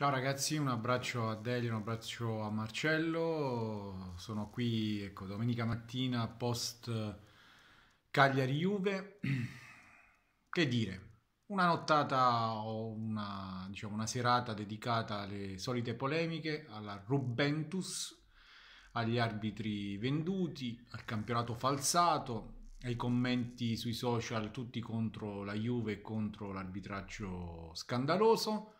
Ciao ragazzi, un abbraccio a Delio, un abbraccio a Marcello, sono qui ecco, domenica mattina post eh, Cagliari-Juve, che dire, una nottata o una, diciamo, una serata dedicata alle solite polemiche, alla Rubentus, agli arbitri venduti, al campionato falsato, ai commenti sui social tutti contro la Juve e contro l'arbitraggio scandaloso,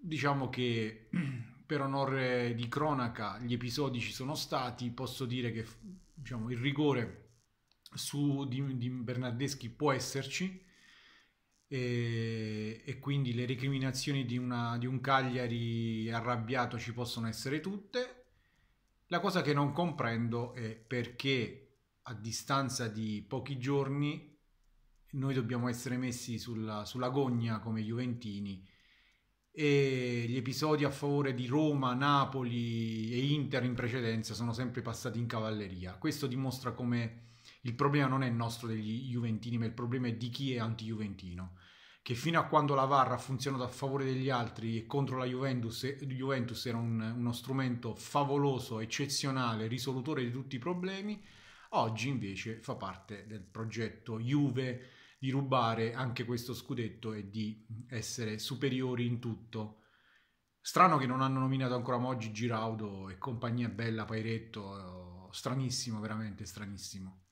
diciamo che per onore di cronaca gli episodi ci sono stati, posso dire che diciamo, il rigore su di, di Bernardeschi può esserci e, e quindi le recriminazioni di, una, di un Cagliari arrabbiato ci possono essere tutte. La cosa che non comprendo è perché a distanza di pochi giorni noi dobbiamo essere messi sulla, sulla gogna come Juventini e gli episodi a favore di Roma, Napoli e Inter in precedenza sono sempre passati in cavalleria. Questo dimostra come il problema non è nostro degli Juventini, ma il problema è di chi è anti-Juventino. Che fino a quando la VAR ha funzionato a favore degli altri e contro la Juventus, Juventus era un, uno strumento favoloso, eccezionale, risolutore di tutti i problemi, oggi invece fa parte del progetto Juve di rubare anche questo scudetto e di essere superiori in tutto. Strano che non hanno nominato ancora oggi Giraudo e compagnia bella, Pairetto, eh, stranissimo, veramente stranissimo.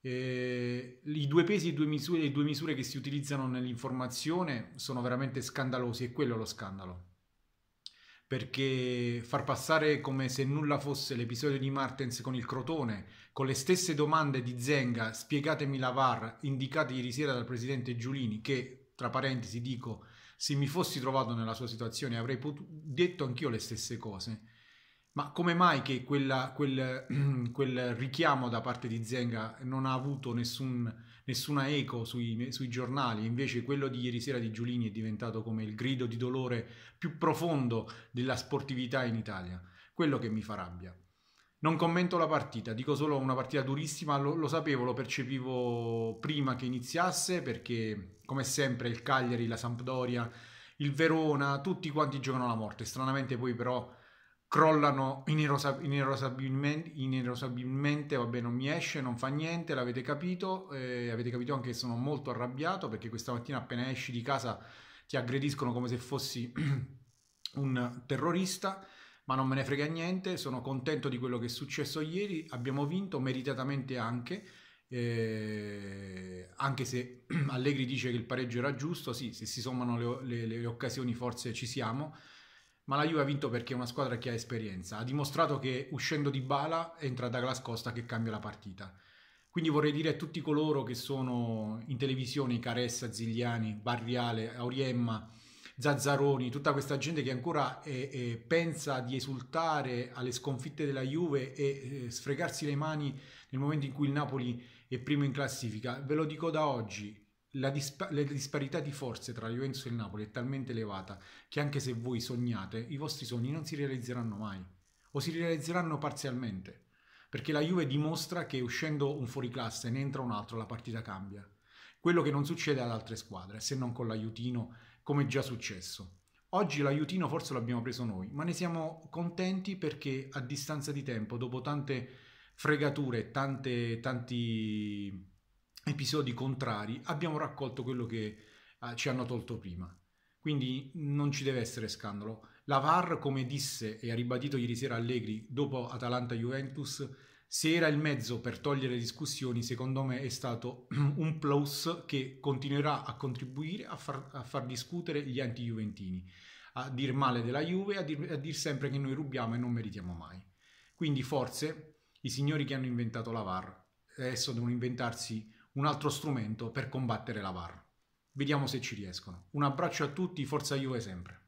E I due pesi e due misure, le due misure che si utilizzano nell'informazione sono veramente scandalosi e quello è lo scandalo perché far passare come se nulla fosse l'episodio di Martens con il Crotone, con le stesse domande di Zenga, spiegatemi la VAR, indicate ieri sera dal presidente Giulini, che, tra parentesi dico, se mi fossi trovato nella sua situazione avrei potu- detto anch'io le stesse cose. Ma come mai che quella, quel, quel, richiamo da parte di Zenga non ha avuto nessun, nessuna eco sui, sui, giornali? Invece quello di ieri sera di Giulini è diventato come il grido di dolore più profondo della sportività in Italia. Quello che mi fa rabbia. Non commento la partita, dico solo una partita durissima, lo, lo sapevo, lo percepivo prima che iniziasse perché come sempre il Cagliari, la Sampdoria, il Verona, tutti quanti giocano alla morte. Stranamente poi però crollano inerosabilmente, inerosabilmente, vabbè non mi esce, non fa niente, l'avete capito, eh, avete capito anche che sono molto arrabbiato perché questa mattina appena esci di casa ti aggrediscono come se fossi un terrorista, ma non me ne frega niente, sono contento di quello che è successo ieri, abbiamo vinto meritatamente anche, eh, anche se Allegri dice che il pareggio era giusto, sì, se si sommano le, le, le occasioni forse ci siamo, ma la Juve ha vinto perché è una squadra che ha esperienza, ha dimostrato che uscendo di Bala entra Douglas Costa che cambia la partita. Quindi vorrei dire a tutti coloro che sono in televisione, Caressa, Zigliani, Barriale, Auriemma, Zazzaroni, tutta questa gente che ancora eh, eh, pensa di esultare alle sconfitte della Juve e eh, sfregarsi le mani nel momento in cui il Napoli è primo in classifica. Ve lo dico da oggi, la, dispa- la, disparità di forze tra Juventus e il Napoli è talmente elevata che anche se voi sognate, i vostri sogni non si realizzeranno mai o si realizzeranno parzialmente. Perché la Juve dimostra che uscendo un fuoriclasse ne entra un altro, la partita cambia. Quello che non succede ad altre squadre, se non con l'aiutino, come è già successo. Oggi l'aiutino forse l'abbiamo preso noi, ma ne siamo contenti perché a distanza di tempo, dopo tante fregature, tante, tanti episodi contrari, abbiamo raccolto quello che eh, ci hanno tolto prima. Quindi non ci deve essere scandalo. La VAR, come disse e ha ribadito ieri sera Allegri dopo Atalanta-Juventus, se era il mezzo per togliere le discussioni, secondo me è stato un plus che continuerà a contribuire a far, a far discutere gli anti-juventini, a dir male della Juve, a dir, a dir sempre che noi rubiamo e non meritiamo mai. Quindi forse i signori che hanno inventato la VAR adesso eh, devono inventarsi un altro strumento per combattere la VAR. Vediamo se ci riescono. Un abbraccio a tutti, forza Juve sempre.